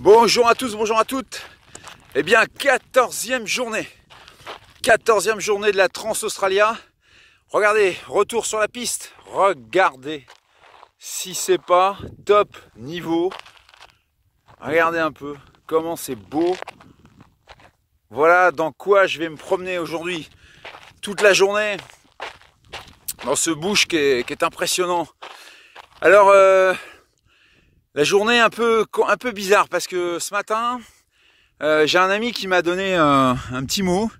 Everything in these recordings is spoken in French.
Bonjour à tous, bonjour à toutes. Eh bien, 14e journée. 14e journée de la Trans-Australia. Regardez, retour sur la piste. Regardez. Si c'est pas top niveau. Regardez un peu comment c'est beau. Voilà dans quoi je vais me promener aujourd'hui. Toute la journée. Dans ce bouche qui est, impressionnant. Alors, euh, la journée un peu, un peu bizarre parce que ce matin, euh, j'ai un ami qui m'a donné euh, un, petit mot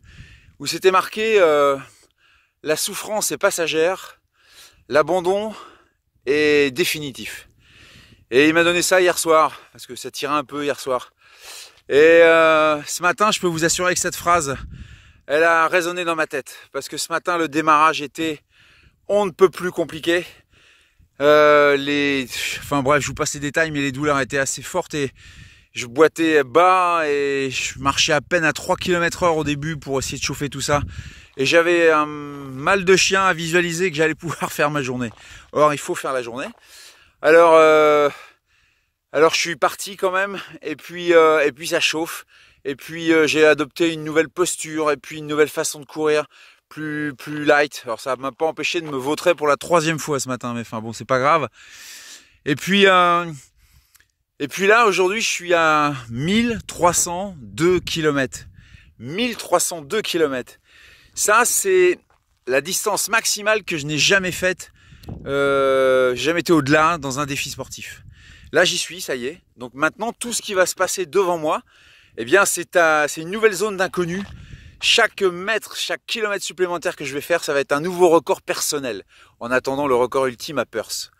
où c'était marqué euh, la souffrance est passagère, l'abandon est définitif. Et il m'a donné ça hier soir parce que ça tirait un peu hier soir. Et ce matin, je peux vous assurer que cette phrase, elle a résonné dans ma tête parce que ce matin, le démarrage était on ne peut plus compliqué. Euh, les, enfin bref, je vous passe les détails, mais les douleurs étaient assez fortes et je boitais bas et je marchais à peine à 3 km heure au début pour essayer de chauffer tout ça. Et j'avais un mal de chien à visualiser que j'allais pouvoir faire ma journée. Or, il faut faire la journée. Alors, euh, alors je suis parti quand même. Et puis, euh, et puis ça chauffe. Et puis j'ai adopté une nouvelle posture et puis une nouvelle façon de courir plus, plus light. Alors ça m'a pas empêché de me vautrer pour la troisième fois ce matin, mais enfin bon, c'est pas grave. Et puis, euh, et puis là, aujourd'hui, je suis à 1302 km. 1302 km. Ça, c'est la distance maximale que je n'ai jamais faite, euh, jamais été au-delà dans un défi sportif. Là, j'y suis, ça y est. Donc maintenant, tout ce qui va se passer devant moi, eh bien, c'est une nouvelle zone d'inconnu chaque mètre, chaque kilomètre supplémentaire que je vais faire, ça va être un nouveau record personnel en attendant le record ultime à Perth.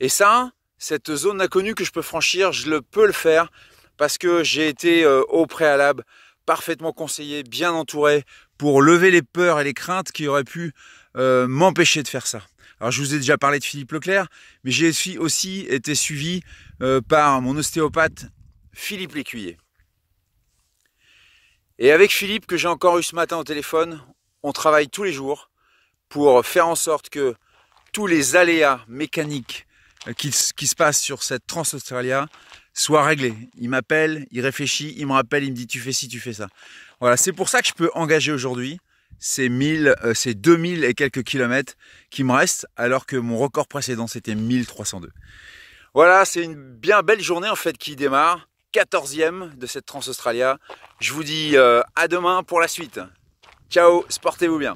Et ça, cette zone inconnue que je peux franchir, je le peux le faire parce que j'ai été euh, au préalable parfaitement conseillé, bien entouré pour lever les peurs et les craintes qui auraient pu euh, m'empêcher de faire ça. Alors je vous ai déjà parlé de Philippe Leclerc, mais j'ai aussi été suivi euh, par mon ostéopathe Philippe Lécuyer. Et avec Philippe, que j'ai encore eu ce matin au téléphone, on travaille tous les jours pour faire en sorte que tous les aléas mécaniques euh, qui, se passent sur cette Trans-Australia soient réglés. Il m'appelle, il réfléchit, il me rappelle, il me dit tu fais ci, tu fais ça. Voilà, c'est pour ça que je peux engager aujourd'hui ces 1000, euh, ces 2000 et quelques kilomètres qui me restent, alors que mon record précédent c'était 1302. Voilà, c'est une bien belle journée en fait qui démarre. 14e de cette Trans Australia. Je vous dis euh, à demain pour la suite. Ciao, sportez-vous bien.